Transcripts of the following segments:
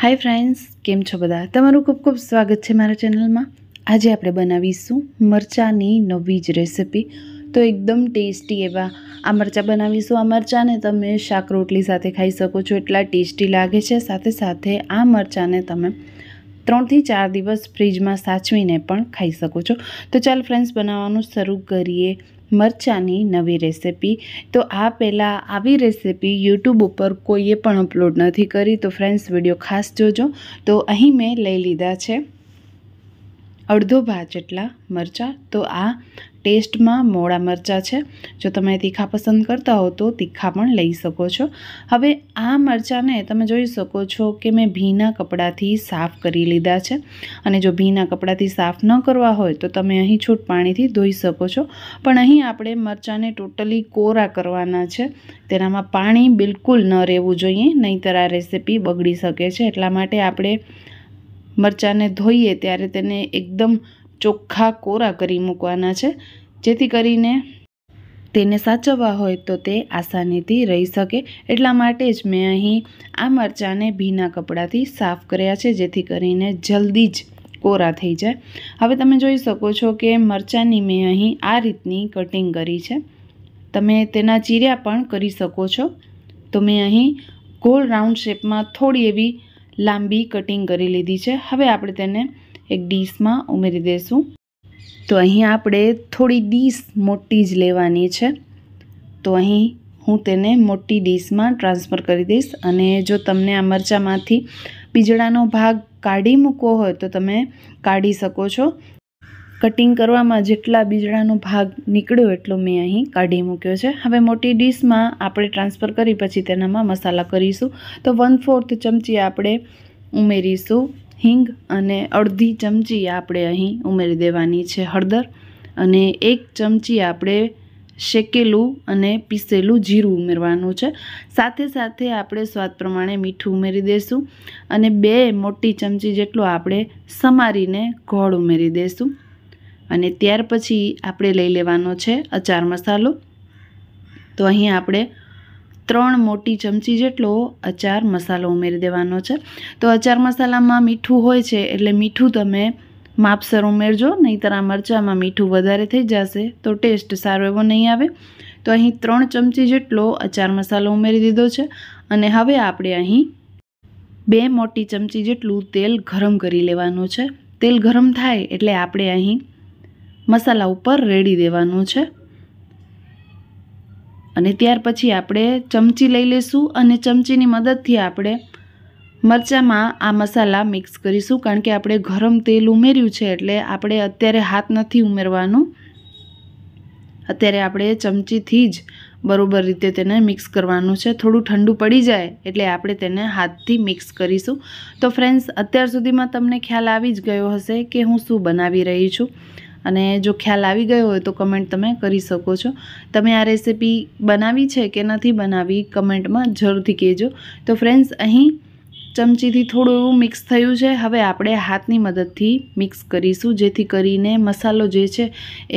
hi friends કેમ છો બધા તમારું ખૂબ ખૂબ સ્વાગત છે મારા ચેનલમાં આજે આપણે બનાવીશું મરચાંની નવી જ રેસિપી તો એકદમ ટેસ્ટી એવા આ મરચાં બનાવીશું આ મરચાંને તમે શાક રોટલી સાથે ખાઈ શકો છો એટલા ટેસ્ટી લાગે છે સાથે સાથે આ મરચાંને તમે ત્રણથી ચાર દિવસ ફ્રીજમાં સાચવીને પણ ખાઈ શકો છો તો ચાલ ફ્રેન્ડ્સ બનાવવાનું શરૂ કરીએ મરચાંની નવી રેસિપી તો આ પહેલાં આવી રેસિપી યુટ્યુબ ઉપર કોઈએ પણ અપલોડ નથી કરી તો ફ્રેન્ડ્સ વિડીયો ખાસ જોજો તો અહીં મેં લઈ લીધા છે અડધો ભાત જેટલા મરચાં તો આ ટેસ્ટમાં મોળા મરચાં છે જો તમે તીખા પસંદ કરતા હો તો તીખા પણ લઈ શકો છો હવે આ મરચાંને તમે જોઈ શકો છો કે મેં ભીના કપડાથી સાફ કરી લીધા છે અને જો ભીના કપડાથી સાફ ન કરવા હોય તો તમે અહીં છૂટ પાણીથી ધોઈ શકો છો પણ અહીં આપણે મરચાંને ટોટલી કોરા કરવાના છે તેનામાં પાણી બિલકુલ ન રહેવું જોઈએ નહીંતર આ રેસીપી બગડી શકે છે એટલા માટે આપણે મરચાંને ધોઈએ ત્યારે તેને એકદમ ચોખ્ખા કોરા કરી મૂકવાના છે જેથી કરીને તેને સાચવવા હોય તો તે આસાનીથી રહી શકે એટલા માટે જ મેં અહીં આ મરચાંને ભીના કપડાથી સાફ કર્યા છે જેથી કરીને જલ્દી જ કોરા થઈ જાય હવે તમે જોઈ શકો છો કે મરચાંની મેં અહીં આ રીતની કટિંગ કરી છે તમે તેના ચીર્યા પણ કરી શકો છો તો મેં અહીં ગોલ રાઉન્ડ શેપમાં થોડી એવી લાંબી કટિંગ કરી લીધી છે હવે આપણે તેને એક ડીશમાં ઉમેરી દઈશું તો અહીં આપણે થોડી ડીશ મોટી જ લેવાની છે તો અહીં હું તેને મોટી ડીશમાં ટ્રાન્સફર કરી દઈશ અને જો તમને આ મરચાંમાંથી પીજડાનો ભાગ કાઢી મૂકવો હોય તો તમે કાઢી શકો છો કટિંગ કરવામાં જેટલા બીજડાનો ભાગ નીકળ્યો એટલો મેં અહીં કાઢી મૂક્યો છે હવે મોટી ડીશમાં આપણે ટ્રાન્સફર કરી પછી તેનામાં મસાલા કરીશું તો વન ફોર્થ ચમચી આપણે ઉમેરીશું હિંગ અને અડધી ચમચી આપણે અહીં ઉમેરી દેવાની છે હળદર અને એક ચમચી આપણે શેકેલું અને પીસેલું જીરું ઉમેરવાનું છે સાથે સાથે આપણે સ્વાદ પ્રમાણે મીઠું ઉમેરી દઈશું અને બે મોટી ચમચી જેટલું આપણે સમારીને ગોળ ઉમેરી દઈશું અને ત્યાર પછી આપણે લઈ લેવાનો છે અચાર મસાલો તો અહીં આપણે ત્રણ મોટી ચમચી જેટલો અચાર મસાલો ઉમેરી દેવાનો છે તો અચાર મસાલામાં મીઠું હોય છે એટલે મીઠું તમે માપસર ઉમેરજો નહીંતર આ મરચાંમાં મીઠું વધારે થઈ જશે તો ટેસ્ટ સારો એવો નહીં આવે તો અહીં ત્રણ ચમચી જેટલો અચાર મસાલો ઉમેરી દીધો છે અને હવે આપણે અહીં બે મોટી ચમચી જેટલું તેલ ગરમ કરી લેવાનું છે તેલ ગરમ થાય એટલે આપણે અહીં મસાલા ઉપર રેડી દેવાનું છે અને ત્યાર પછી આપણે ચમચી લઈ લઈશું અને ચમચીની મદદથી આપણે મરચાંમાં આ મસાલા મિક્સ કરીશું કારણ કે આપણે ગરમ તેલ ઉમેર્યું છે એટલે આપણે અત્યારે હાથ નથી ઉમેરવાનું અત્યારે આપણે ચમચીથી જ બરાબર રીતે તેને મિક્સ કરવાનું છે થોડું ઠંડુ પડી જાય એટલે આપણે તેને હાથથી મિક્સ કરીશું તો ફ્રેન્ડ્સ અત્યાર સુધીમાં તમને ખ્યાલ આવી જ ગયો હશે કે હું શું બનાવી રહી છું અને જો ખ્યાલ આવી ગયો હોય તો કમેન્ટ તમે કરી શકો છો તમે આ રેસીપી બનાવી છે કે નથી બનાવી કમેન્ટમાં જરૂરથી કહેજો તો ફ્રેન્ડ્સ અહીં ચમચીથી થોડું એવું મિક્સ થયું છે હવે આપણે હાથની મદદથી મિક્સ કરીશું જેથી કરીને મસાલો જે છે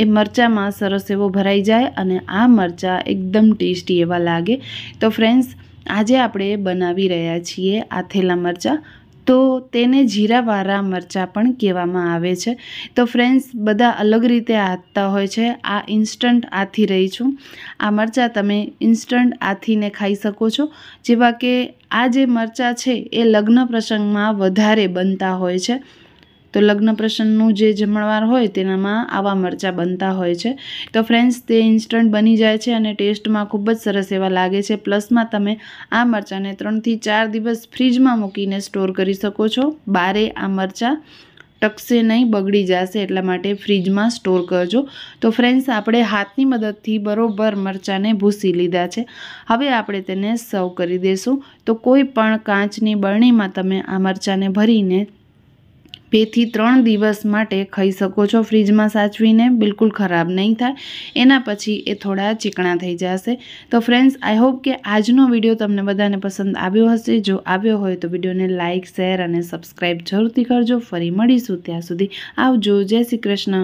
એ મરચાંમાં સરસ એવો ભરાઈ જાય અને આ મરચાં એકદમ ટેસ્ટી એવા લાગે તો ફ્રેન્ડ્સ આજે આપણે બનાવી રહ્યા છીએ આથેલા મરચાં તો તેને જીરાવાળા મરચાં પણ કહેવામાં આવે છે તો ફ્રેન્ડ્સ બધા અલગ રીતે આથતા હોય છે આ ઇન્સ્ટન્ટ આથી રહી છું આ મરચાં તમે ઇન્સ્ટન્ટ આથીને ખાઈ શકો છો જેવા કે આ જે મરચાં છે એ લગ્ન પ્રસંગમાં વધારે બનતા હોય છે તો લગ્ન પ્રસંગનું જે જમણવાર હોય તેનામાં આવા મરચાં બનતા હોય છે તો ફ્રેન્ડ્સ તે ઇન્સ્ટન્ટ બની જાય છે અને ટેસ્ટમાં ખૂબ જ સરસ એવા લાગે છે પ્લસમાં તમે આ મરચાંને ત્રણથી ચાર દિવસ ફ્રીજમાં મૂકીને સ્ટોર કરી શકો છો બારે આ મરચાં ટકશે નહીં બગડી જશે એટલા માટે ફ્રીજમાં સ્ટોર કરજો તો ફ્રેન્ડ્સ આપણે હાથની મદદથી બરોબર મરચાંને ભૂસી લીધા છે હવે આપણે તેને સર્વ કરી દેશું તો કોઈ પણ કાચની બરણીમાં તમે આ મરચાંને ભરીને બેથી ત્રણ દિવસ માટે ખાઈ શકો છો ફ્રીજમાં સાચવીને બિલકુલ ખરાબ નહીં થાય એના પછી એ થોડા ચીકણા થઈ જશે તો ફ્રેન્ડ્સ આઈ હોપ કે આજનો વિડીયો તમને બધાને પસંદ આવ્યો હશે જો આવ્યો હોય તો વિડીયોને લાઇક શેર અને સબસ્ક્રાઈબ જરૂરથી કરજો ફરી મળીશું ત્યાં સુધી આવજો જય શ્રી કૃષ્ણ